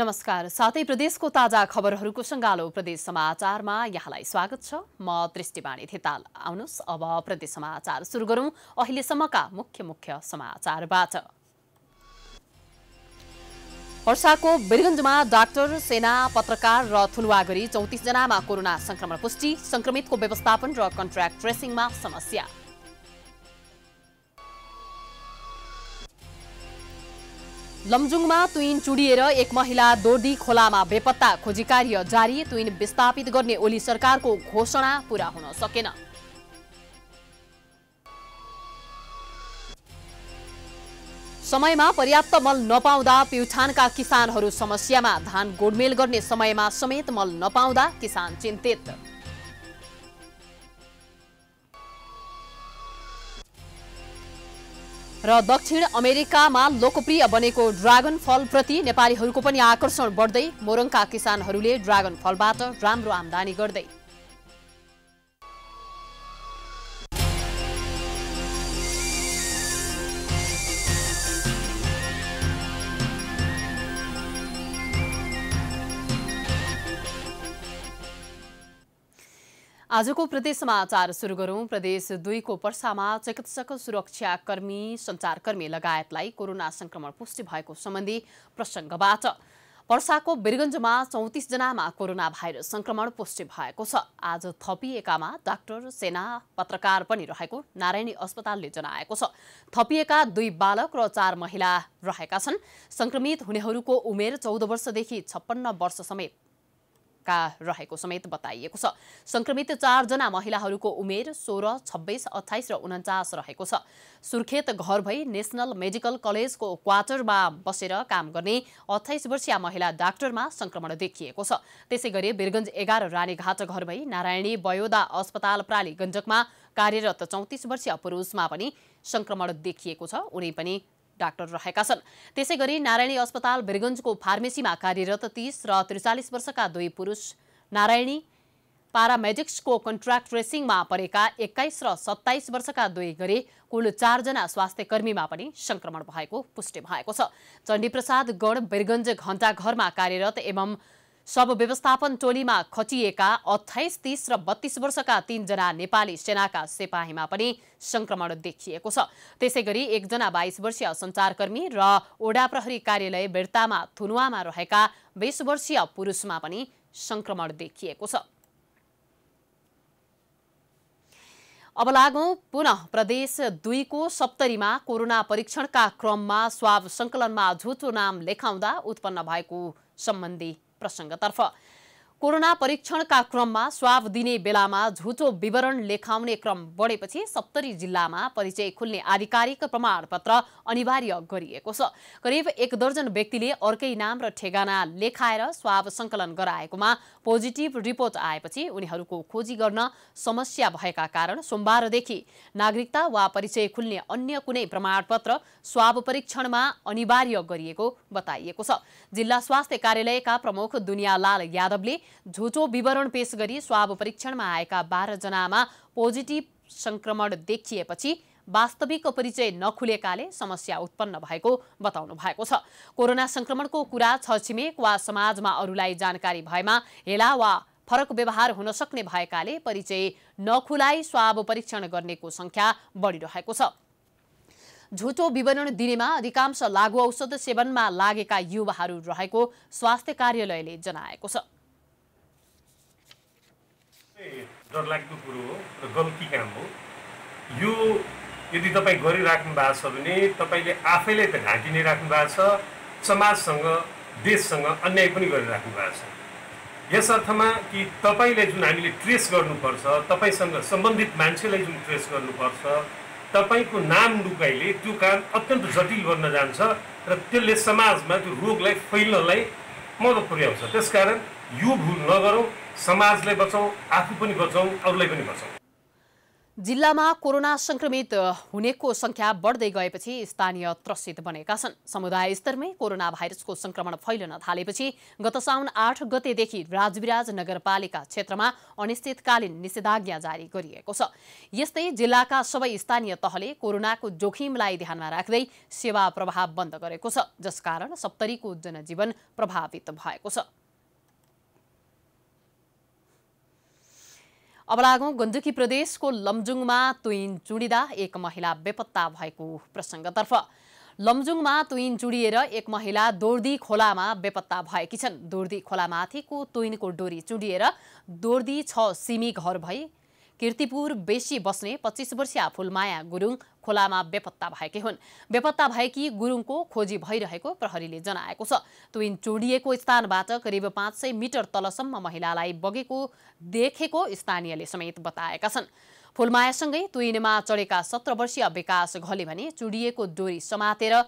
नमस्कार साथै प्रदेशको ताजा खबरहरूको सङ्गालो प्रदेश समाचारमा यहाँलाई स्वागत छ म दृष्टिवाणी थेताल आउनुहोस् अब प्रदेश समाचार सुरु गरौँ अहिलेसम्मका मुख्य मुख्य समाचारबाट वर्षाको बिरगन्जमा डाक्टर सेना पत्रकार र थुलुवा गरी चौतिसजनामा कोरोना संक्रमण पुष्टि संक्रमितको व्यवस्थापन र कन्ट्र्याक्ट ट्रेसिङमा समस्या लमजुङमा तुइन चुडिएर एक महिला दोर्दी खोलामा बेपत्ता खोजी कार्य जारी तुइन विस्थापित गर्ने ओली सरकारको घोषणा पूरा हुन सकेन समयमा पर्याप्त मल नपाउँदा प्युठानका किसानहरू समस्यामा धान गोडमेल गर्ने समयमा समेत मल नपाउँदा किसान चिन्तित र दक्षिण अमेरिकामा लोकप्रिय बनेको ड्रागन फलप्रति नेपालीहरूको पनि आकर्षण बढ्दै मोरङका किसानहरूले ड्रागन फलबाट राम्रो आमदानी गर्दै आजको प्रदेश समाचार सुरु गरौँ प्रदेश दुईको पर्सामा चिकित्सक सुरक्षाकर्मी सञ्चारकर्मी लगायतलाई कोरोना संक्रमण पुष्टि भएको सम्बन्धी प्रसङ्गबाट पर्साको चौतिस जनामा कोरोना भाइरस संक्रमण पुष्टि भएको छ आज थपिएकामा डाक्टर सेना पत्रकार पनि रहेको नारायणी अस्पतालले जनाएको छ थपिएका दुई बालक र चार महिला रहेका छन् संक्रमित हुनेहरूको उमेर चौध वर्षदेखि छप्पन्न वर्ष समेत का रहेको समेत बताइएको छ सङ्क्रमित चारजना महिलाहरूको उमेर सोह्र छब्बिस अठाइस र उन्चास रहेको छ सुर्खेत घर भई नेसनल मेडिकल कलेजको क्वार्टरमा बसेर काम गर्ने अठाइस वर्षीय महिला डाक्टरमा संक्रमण देखिएको छ त्यसै गरी बिरगंज एघार रानीघाट घर भई नारायणी बयोदा अस्पताल प्राली गण्डकमा कार्यरत चौतिस वर्षीय पुरुषमा पनि संक्रमण देखिएको छ उनी पनि डाक्टर रहेका छन् त्यसै गरी नारायणी अस्पताल वीरगञ्जको फार्मेसीमा कार्यरत तीस र त्रिचालिस वर्षका दुई पुरुष नारायणी पारामेडिक्सको कन्ट्राक्ट ट्रेसिङमा परेका एक्काइस र सत्ताइस वर्षका दुई गरी कुल चारजना स्वास्थ्य कर्मीमा पनि संक्रमण भएको पुष्टि भएको छ चण्डीप्रसाद गढ वीरगञ्ज घण्टाघरमा कार्यरत एवं सब व्यवस्थापन टोलीमा खटिएका अठाइस तीस र बत्तीस वर्षका तीनजना नेपाली सेनाका सिपाहीमा पनि संक्रमण देखिएको छ त्यसै गरी एकजना बाइस वर्षीय सञ्चारकर्मी र ओडा प्रहरी कार्यालय बेर्तामा थुनुवामा रहेका बिस वर्षीय पुरुषमा पनि संक्रमण देखिएको छ अब लागौं पुनः प्रदेश दुईको सप्तरीमा कोरोना परीक्षणका क्रममा स्वाब संकलनमा झुटो नाम लेखाउँदा उत्पन्न भएको सम्बन्धी प्रसङ्गतर्फ कोरोना परीक्षणका क्रममा स्वाब दिने बेलामा झुटो विवरण लेखाउने क्रम बढेपछि सप्तरी जिल्लामा परिचय खुल्ने आधिकारिक प्रमाणपत्र अनिवार्य गरिएको छ करिब एक दर्जन व्यक्तिले अर्कै नाम र ठेगाना लेखाएर स्वाब सङ्कलन गराएकोमा पोजिटिभ रिपोर्ट आएपछि उनीहरूको खोजी गर्न समस्या भएका कारण सोमबारदेखि नागरिकता वा परिचय खुल्ने अन्य कुनै प्रमाणपत्र स्वाब परीक्षणमा अनिवार्य गरिएको बताइएको छ जिल्ला स्वास्थ्य कार्यालयका प्रमुख दुनियालाल यादवले झुटो विवरण पेश गरी स्वाब परीक्षणमा आएका जनामा पोजिटिभ सङ्क्रमण देखिएपछि वास्तविक परिचय नखुलेकाले समस्या उत्पन्न भएको बताउनु भएको छ कोरोना संक्रमणको कुरा छरछिमेक वा समाजमा अरूलाई जानकारी भएमा हेला वा फरक व्यवहार हुन सक्ने भएकाले परिचय नखुलाई स्वाब परीक्षण गर्नेको सङ्ख्या बढिरहेको छ झुटो विवरण दिनेमा अधिकांश लागु औषध सेवनमा लागेका युवाहरू रहेको स्वास्थ्य कार्यालयले जनाएको छ डरलाग्दो कुरो हो र गल्ती काम हो यो यदि तपाईँ गरिराख्नु भएको छ भने तपाईँले आफैले त घाँटी नै राख्नु भएको छ समाजसँग देशसँग अन्याय पनि गरिराख्नु भएको छ यस अर्थमा कि तपाईँले जुन हामीले ट्रेस गर्नुपर्छ तपाईँसँग सम्बन्धित मान्छेलाई जुन ट्रेस गर्नुपर्छ तपाईँको नाम लुकाइले त्यो काम अत्यन्त जटिल गर्न जान्छ र त्यसले समाजमा त्यो रोगलाई फैलनलाई मद्दत पुर्याउँछ त्यसकारण यो भुल नगरौँ समाजले बचाउँ आफू पनि बचाउँ अरूलाई पनि बचाउँ जिल्लामा कोरोना संक्रमित हुनेको संख्या बढ्दै गएपछि स्थानीय त्रसित बनेका छन् समुदाय स्तरमै कोरोना भाइरसको संक्रमण फैलन थालेपछि गत साउन आठ गतेदेखि राजविराज नगरपालिका क्षेत्रमा अनिश्चितकालीन निषेधाज्ञा जारी गरिएको छ यस्तै जिल्लाका सबै स्थानीय तहले कोरोनाको जोखिमलाई ध्यानमा राख्दै सेवा प्रभाव बन्द गरेको छ जसकारण सप्तरीको जनजीवन प्रभावित भएको छ अब लागौँ गण्डकी प्रदेशको लमजुङमा तुइन चुडिँदा एक महिला बेपत्ता भएको प्रसङ्गतर्फ लमजुङमा तुइन चुडिएर एक महिला दोर्दी खोलामा बेपत्ता भएकी छन् दोर्दी खोलामाथिको तुइनको डोरी चुडिएर दोर्दी छ सिमी घर भई किर्तिपुर बेसी बस्ने पच्चिस वर्षीय फुलमाया गुरुङ खोलामा बेपत्ता भएकी हुन् बेपत्ता भएकी गुरुङको खोजी भइरहेको प्रहरीले जनाएको छ तुइन चोडिएको स्थानबाट करिब पाँच सय मिटर तलसम्म महिलालाई बगेको देखेको स्थानीयले समेत बताएका छन् फुलमायासँगै तुइनमा चढेका सत्र वर्षीय विकास घले भने चुडिएको डोरी समातेर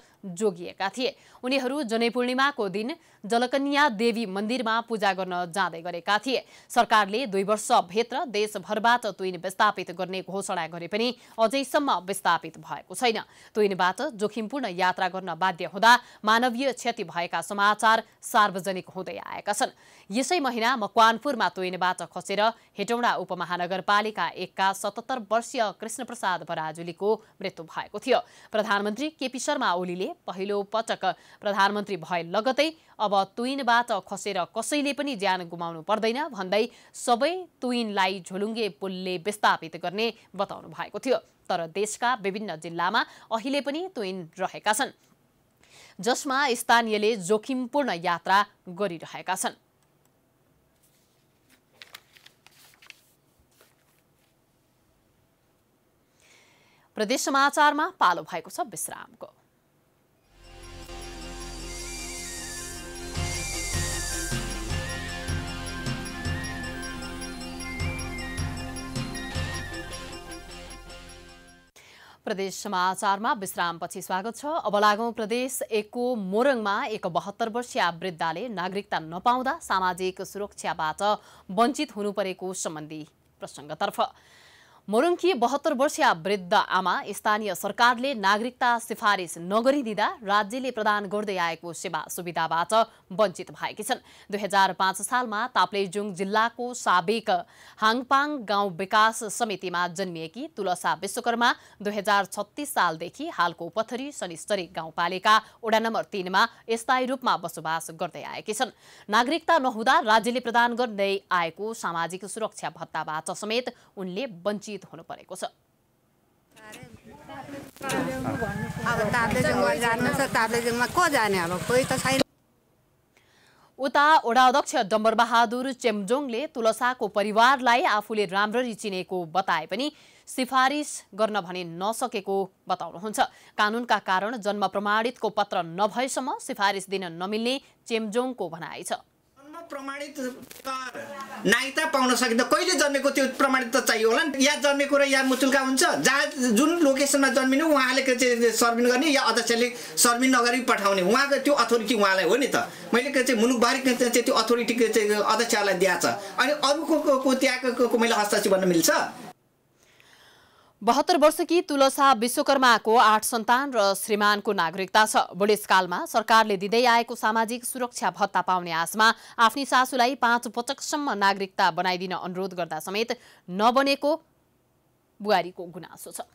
जोगिएका थिए उनीहरू जनैपूर्णिमाको दिन जलकन्या देवी मन्दिरमा पूजा गर्न जाँदै गरेका थिए सरकारले दुई वर्षभित्र देशभरबाट तुइन विस्थापित गर्ने घोषणा गरे पनि अझैसम्म विस्थापित भएको छैन तुइनबाट जोखिमपूर्ण यात्रा गर्न बाध्य हुँदा मानवीय क्षति भएका समाचार सार्वजनिक हुँदै आएका छन् यसै महिना मकवानपुरमा तुइनबाट खसेर हेटौँडा उपमहानगरपालिका एकका सतहत्तर वर्षीय कृष्णप्रसाद बराजुलीको मृत्यु भएको थियो प्रधानमन्त्री केपी शर्मा ओलीले पहिलो पटक प्रधानमन्त्री भए लगतै अब तुइनबाट खसेर कसैले पनि ज्यान गुमाउनु पर्दैन भन्दै सबै तुइनलाई झोलुङ्गे पुलले विस्थापित गर्ने बताउनु भएको थियो तर देशका विभिन्न जिल्लामा अहिले पनि तुइन रहेका छन् जसमा स्थानीयले जोखिमपूर्ण यात्रा गरिरहेका छन् प्रदेश समाचारमा पालो भएको छ विश्रामको प्रदेश समाचारमा विश्रामपछि स्वागत छ अब लागौँ प्रदेश एकको मोरङमा एक बहत्तर वर्षीय वृद्धाले नागरिकता नपाउँदा सामाजिक सुरक्षाबाट वञ्चित हुनु परेको सम्बन्धी प्रसङ्गतर्फ मोरङकी बहत्तर वर्षीय वृद्ध आमा स्थानीय सरकारले नागरिकता सिफारिस नगरिदिँदा राज्यले प्रदान गर्दै आएको सेवा सुविधाबाट वञ्चित भएकी छन् दुई हजार पाँच सालमा ताप्लेजुङ जिल्लाको साबेक हाङपाङ गाउँ विकास समितिमा जन्मिएकी तुलसा विश्वकर्मा दुई हजार छत्तिस सालदेखि हालको पथरी शनिश्चरी गाउँपालिका ओडा नम्बर तिनमा स्थायी रूपमा बसोबास गर्दै आएकी छन् नागरिकता नहुँदा राज्यले प्रदान गर्दै आएको सामाजिक सुरक्षा भत्ताबाट समेत उनले वञ्चित जित हुनु परेको छ उता डम्बर डम्बरबहादुर चेम्जोङले तुलसाको परिवारलाई आफूले राम्ररी चिनेको बताए पनि सिफारिस गर्न भने नसकेको बताउनुहुन्छ कानूनका कारण जन्म प्रमाणितको पत्र नभएसम्म सिफारिस दिन नमिल्ने चेम्जोङको भनाइ छ प्रमाणित कर नागरिकता पाउन सकिँदा कहिले जन्मेको त्यो प्रमाणित त चाहियो होला नि या जन्मेको र या मुचुल्का हुन्छ जहाँ जुन लोकेसनमा जन्मिनु उहाँले के चाहिँ सर्मिन गर्ने या अध्यक्षले सर्भिन नगरी पठाउने उहाँको त्यो अथोरिटी उहाँलाई हो नि त मैले के चाहिँ मुलुकभरि चाहिँ त्यो अथोरिटी चाहिँ अध्यक्षलाई दिएको छ अनि अरूको त्यहाँको मैले हस्तक्षेप भन्न मिल्छ बहत्तर वर्षकी तुलसा विश्वकर्माको आठ सन्तान र श्रीमानको नागरिकता छ बुढेसकालमा सरकारले दिँदै आएको सामाजिक सुरक्षा भत्ता पाउने आशमा आफ्नी सासूलाई पाँच पटकसम्म नागरिकता बनाइदिन अनुरोध गर्दा समेत नबनेको बुहारीको गुनासो छ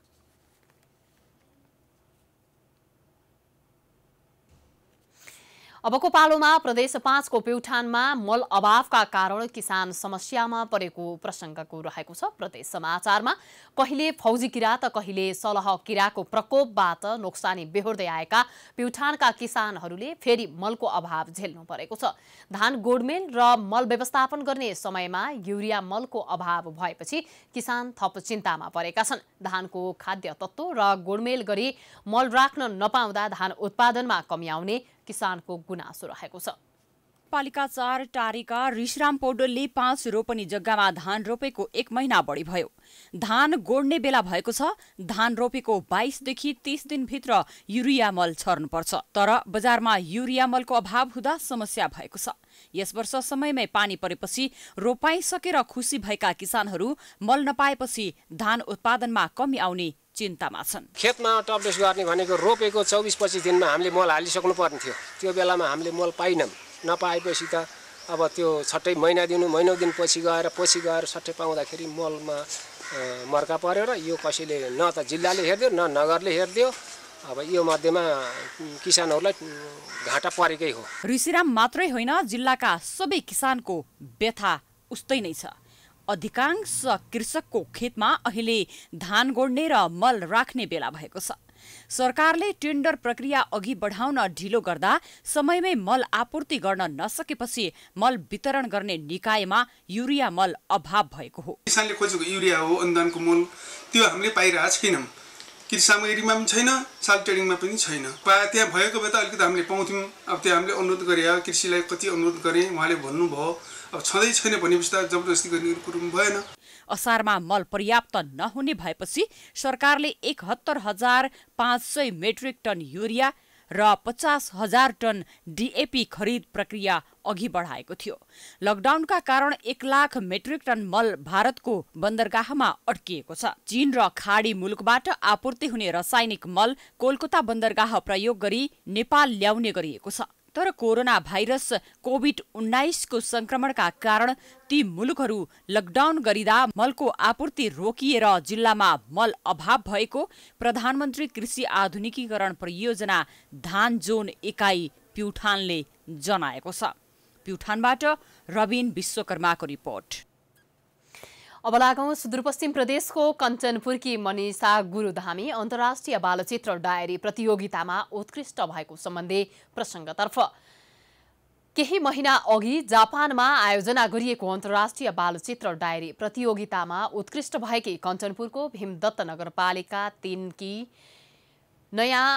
अबको पालोमा प्रदेश पाँचको प्युठानमा मल अभावका कारण किसान समस्यामा परेको प्रसङ्गको रहेको छ प्रदेश समाचारमा कहिले फौजी किरा त कहिले सलह किराको प्रकोपबाट नोक्सानी बेहोर्दै आएका प्युठानका किसानहरूले फेरि मलको अभाव झेल्नु परेको छ धान गोडमेल र मल व्यवस्थापन गर्ने समयमा युरिया मलको अभाव भएपछि किसान थप चिन्तामा परेका छन् धानको खाद्य तत्त्व र गोडमेल गरी मल राख्न नपाउँदा धान उत्पादनमा कमी आउने किसानको गुनासो रहेको छ पालिका चार टारीका ऋषराम पौडेलले पाँच रोपनी जग्गामा धान रोपेको एक महिना बढी भयो धान गोड्ने बेला भएको छ धान रोपेको बाइसदेखि तीस दिनभित्र युरिया मल छर्नुपर्छ तर बजारमा युरिया मलको अभाव हुँदा समस्या भएको छ यस वर्ष समयमै पानी परेपछि रोपाइसकेर खुसी भएका किसानहरू मल नपाएपछि धान उत्पादनमा कमी आउने चिन्तामा छन् खेतमा टपडेस गर्ने भनेको रोपेको चौबिस पच्चिस दिनमा हामीले मल हालिसक्नु पर्ने थियो त्यो बेलामा हामीले मल पाइनौँ नपाएपछि त अब त्यो छट्टै महिना दिनु महिनौ पछि गएर पछि गएर सट्टै पाउँदाखेरि मलमा मर्का पऱ्यो र यो कसैले न त जिल्लाले हेरिदियो न नगरले हेरिदियो अब यो मध्येमा किसानहरूलाई घाटा परेकै हो ऋषिराम मात्रै होइन जिल्लाका सबै किसानको व्यथा उस्तै नै छ अधिकांश कृषकको खेतमा अहिले धान गोड्ने र मल राख्ने बेला भएको छ सरकारले टेन्डर प्रक्रिया अघि बढाउन ढिलो गर्दा समयमै मल आपूर्ति गर्न नसकेपछि मल वितरण गर्ने निकायमा युरिया मल अभाव भएको हो किसानले खोजेको युरिया हो अनुदानको मल त्यो हामीले पाइरहेको छैनौँ कृषि सामग्रीमा पनि छैन साल ट्रेडिङमा पनि छैन त्यहाँ भएको भए त अलिकति हामीले पाउँथ्यौँ अब त्यहाँ हामीले अनुरोध गरे कृषिलाई कति अनुरोध गरेँ उहाँले भन्नुभयो अब छँदै छैन भनेपछि त जबरजस्ती गर्ने कुरो भएन असारमा मल पर्याप्त नहुने भएपछि सरकारले एकहत्तर हजार पाँच सय मेट्रिक टन युरिया र पचास हजार टन डिएपी खरिद प्रक्रिया अघि बढाएको थियो लकडाउनका कारण एक लाख मेट्रिक टन मल भारतको बन्दरगाहमा अड्किएको छ चीन र खाडी मुलुकबाट आपूर्ति हुने रासायनिक मल कोलकाता बन्दरगाह प्रयोग गरी नेपाल ल्याउने गरिएको छ तर कोरोना भाइरस कोभिड उन्नाइसको संक्रमणका कारण ती मुलुकहरू लकडाउन गरिदा मलको आपूर्ति रोकिएर जिल्लामा मल अभाव भएको प्रधानमन्त्री कृषि आधुनिकीकरण परियोजना धान जोन एकाइ प्युठानले जनाएको छ प्युठानबाट रविन विश्वकर्माको रिपोर्ट अब लागौँ सुदूरपश्चिम प्रदेशको कञ्चनपुरकी मनिषा गुरुधामी अन्तर्राष्ट्रिय बालचित्र डायरी प्रतियोगितामा उत्कृष्ट भएको सम्बन्धी प्रसङ्गतर्फ केही महिना अघि जापानमा आयोजना गरिएको अन्तर्राष्ट्रिय बालचित्र डायरी प्रतियोगितामा उत्कृष्ट भएकी कञ्चनपुरको भीमदत्त नगरपालिका तिनकी नयाँ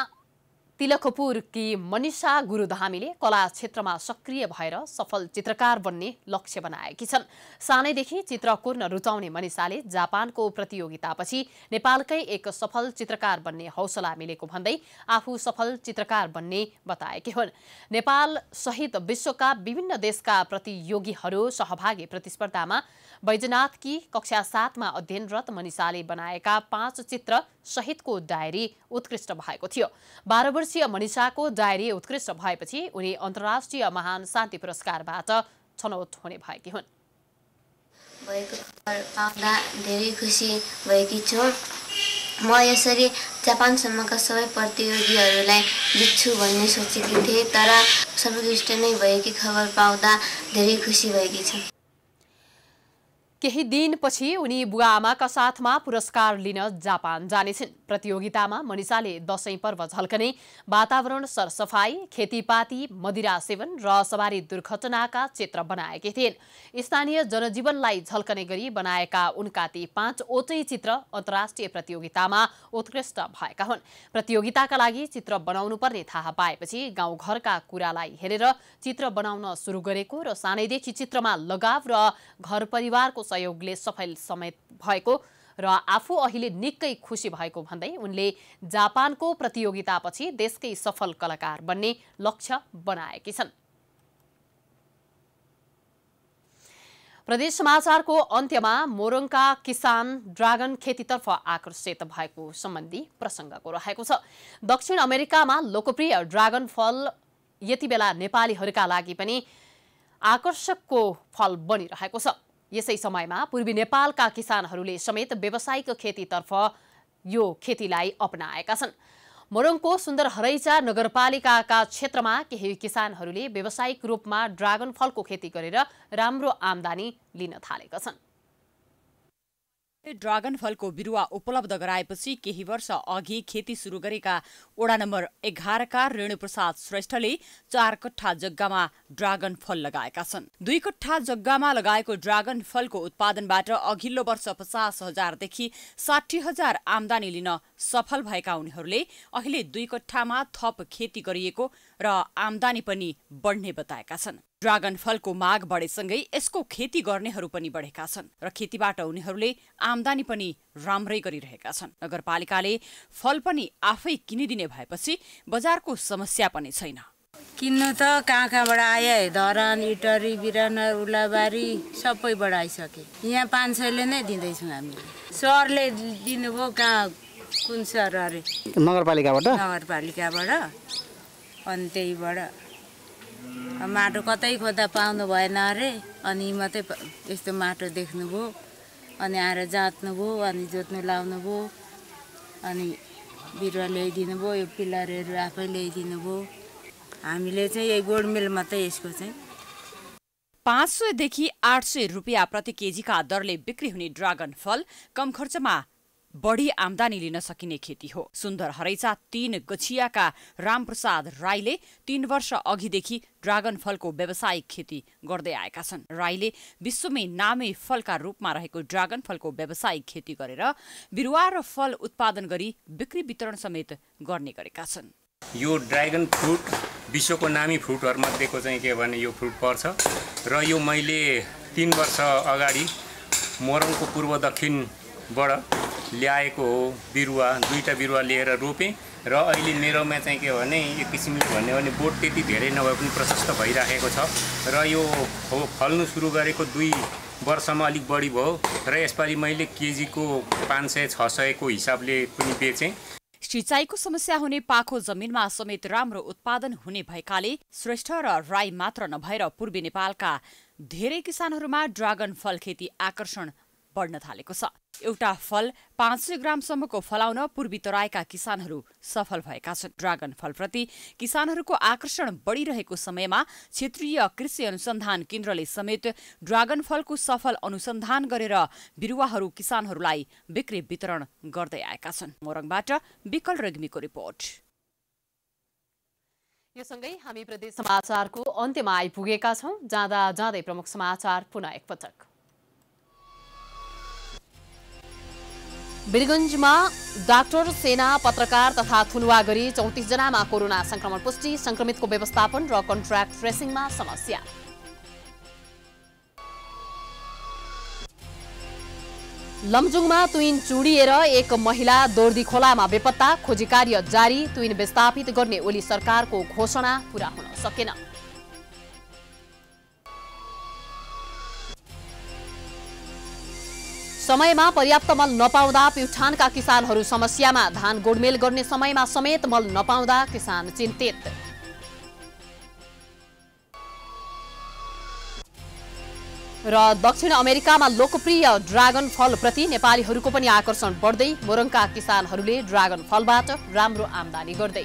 तिलकपुरकी मनिषा गुरुधामीले कला क्षेत्रमा सक्रिय भएर सफल चित्रकार बन्ने लक्ष्य बनाएकी छन् सानैदेखि चित्र कोर्न रुचाउने मनिषाले जापानको प्रतियोगितापछि नेपालकै एक सफल चित्रकार बन्ने हौसला मिलेको भन्दै आफू सफल चित्रकार बन्ने बताएकी हुन् नेपाल सहित विश्वका विभिन्न देशका प्रतियोगीहरू सहभागी प्रतिस्पर्धामा वैजनाथकी कक्षा सातमा अध्ययनरत मनिषाले बनाएका पाँच चित्र सहितको डायरी उत्कृष्ट भएको थियो वर्षीय मनिषाको डायरी उत्कृष्ट भएपछि उनी अन्तर्राष्ट्रिय महान शान्ति पुरस्कारबाट छनौट हुने भएकी हुन् भएको पाउँदा धेरै खुसी भएकी छु म यसरी जापानसम्मका सबै प्रतियोगीहरूलाई जित्छु भन्ने सोचेकी थिएँ तर सर्वोत्कृष्ट नै भएकी खबर पाउँदा धेरै खुसी भएकी छु केही दिनपछि उनी बुवा आमाका साथमा पुरस्कार लिन जापान जानेछिन् प्रतियोगितामा मनिषाले दशैं पर्व झल्कने वातावरण सरसफाई खेतीपाती मदिरा सेवन र सवारी दुर्घटनाका चित्र बनाएकी थिइन् स्थानीय जनजीवनलाई झल्कने गरी बनाएका उनका ती पाँचवटै चित्र अन्तर्राष्ट्रिय प्रतियोगितामा उत्कृष्ट भएका हुन् प्रतियोगिताका लागि चित्र बनाउनु पर्ने थाहा पाएपछि गाउँघरका कुरालाई हेरेर चित्र बनाउन सुरु गरेको र सानैदेखि चित्रमा लगाव र घर परिवारको सहयोगले सफल समेत भएको र आफू अहिले निकै खुसी भएको भन्दै उनले जापानको प्रतियोगितापछि देशकै सफल कलाकार बन्ने लक्ष्य बनाएकी छन् प्रदेश समाचारको अन्त्यमा मोरङका किसान ड्रागन खेतीतर्फ आकर्षित भएको सम्बन्धी प्रसङ्गको रहेको छ दक्षिण अमेरिकामा लोकप्रिय ड्रागन फल यति बेला नेपालीहरूका लागि पनि आकर्षकको फल बनिरहेको छ यसै समयमा पूर्वी नेपालका किसानहरूले समेत व्यावसायिक खेतीतर्फ यो खेतीलाई अपनाएका छन् मोरङको सुन्दर हरैचा नगरपालिकाका क्षेत्रमा केही किसानहरूले व्यावसायिक रूपमा ड्रागन फलको खेती गरेर राम्रो आमदानी लिन थालेका छन् ड्रागन फलको बिरुवा उपलब्ध गराएपछि केही वर्ष अघि खेती सुरु गरेका ओडा नम्बर एघारका रेणुप्रसाद श्रेष्ठले चार कट्ठा जग्गामा ड्रागन फल लगाएका छन् दुई कट्ठा जग्गामा लगाएको ड्रागन फलको उत्पादनबाट अघिल्लो वर्ष पचास हजारदेखि साठी हजार आमदानी लिन सफल भएका उनीहरूले अहिले दुई कट्ठामा थप खेती गरिएको र आमदानी पनि बढ्ने बताएका छन् ड्रागन फलको माग बढेसँगै यसको खेती गर्नेहरू पनि बढेका छन् र खेतीबाट उनीहरूले आमदानी पनि राम्रै गरिरहेका छन् नगरपालिकाले फल पनि आफै किनिदिने भएपछि बजारको समस्या पनि छैन किन्नु त कहाँ कहाँबाट आयो धरान इटरी बिरान उलाबारी सबैबाट आइसके यहाँ पाँच सयले नै दिँदैछौँ हामी सरले दिनुभयो कहाँ कुन सर अरे नगरपालिकाबाट नगरपालिकाबाट अनि त्यहीबाट माटो कतै खोज्दा पाउनु भएन अरे अनि मात्रै यस्तो माटो देख्नुभयो अनि आएर जाँच्नुभयो अनि जोत्नु लाउनु भयो अनि बिरुवा ल्याइदिनु भयो यो पिलरहरू आफै ल्याइदिनु भयो हामीले चाहिँ यही गोडमेल मात्रै यसको चाहिँ पाँच सयदेखि आठ सय रुपियाँ प्रति केजीका दरले बिक्री हुने ड्रागन फल कम खर्चमा बढी आमदानी लिन सकिने खेती हो सुन्दर हरैचा तीन गछियाका रामप्रसाद राईले तीन वर्ष अघिदेखि ड्रागन फलको व्यावसायिक खेती गर्दै आएका छन् राईले विश्वमै नामे फलका रूपमा रहेको ड्रागन फलको व्यावसायिक खेती गरेर बिरुवा र फल उत्पादन गरी बिक्री वितरण समेत गर्ने गरेका छन् यो ड्रागन फ्रुट विश्वको नामी फ्रुटहरूमध्येको चाहिँ के भने यो फ्रुट पर्छ र यो मैले तिन वर्ष अगाडि मोरङको पूर्व दक्षिणबाट ल्याएको हो बिरुवा दुईवटा बिरुवा लिएर रोपेँ र अहिले मेरोमा चाहिँ के हो भने यो किसिमले भन्यो भने बोट त्यति धेरै नभए पनि प्रशस्त भइराखेको छ र यो फल्नु सुरु गरेको दुई वर्षमा अलिक बढी भयो र यसपालि मैले केजीको पाँच सय छ सयको हिसाबले पनि बेचेँ सिँचाइको समस्या हुने पाखो जमिनमा समेत राम्रो उत्पादन हुने भएकाले श्रेष्ठ र राई मात्र नभएर पूर्वी नेपालका धेरै किसानहरूमा ड्रागन फल खेती आकर्षण बढ्न थालेको छ एउटा फल पाँच सय ग्रामसम्मको फलाउन पूर्वी तराईका किसानहरू सफल भएका छन् ड्रागन फलप्रति किसानहरूको आकर्षण बढिरहेको समयमा क्षेत्रीय कृषि अनुसन्धान केन्द्रले समेत ड्रागन फलको सफल अनुसन्धान गरेर बिरुवाहरू किसानहरूलाई बिक्री वितरण गर्दै आएका छन् मोरङबाट विकल रेग्मीको रिपोर्ट योसँगै हामी प्रदेश समाचारको अन्त्यमा आइपुगेका छौँ जाँदा जाँदै प्रमुख समाचार पुनः एकपटक वीरगंजमा डाक्टर सेना पत्रकार तथा थुलुवा गरी चौतिसजनामा कोरोना संक्रमण पुष्टि संक्रमितको व्यवस्थापन र कन्ट्राक्ट ट्रेसिङमा समस्या लमजुङमा तुइन चुडिएर एक महिला दोर्दी खोलामा बेपत्ता खोजी कार्य जारी तुइन विस्थापित गर्ने ओली सरकारको घोषणा पूरा हुन सकेन समयमा पर्याप्त मल नपाउँदा प्युठानका किसानहरू समस्यामा धान गोडमेल गर्ने समयमा समेत मल नपाउँदा किसान चिन्तित र दक्षिण अमेरिकामा लोकप्रिय ड्रागन फलप्रति नेपालीहरूको पनि आकर्षण बढ्दै मोरङका किसानहरूले ड्रागन फलबाट राम्रो आमदानी गर्दै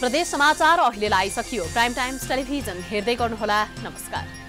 प्रदेश समाचार अहिलेलाई सकियो प्राइम टाइम्स टेलिभिजन हेर्दै गर्नुहोला नमस्कार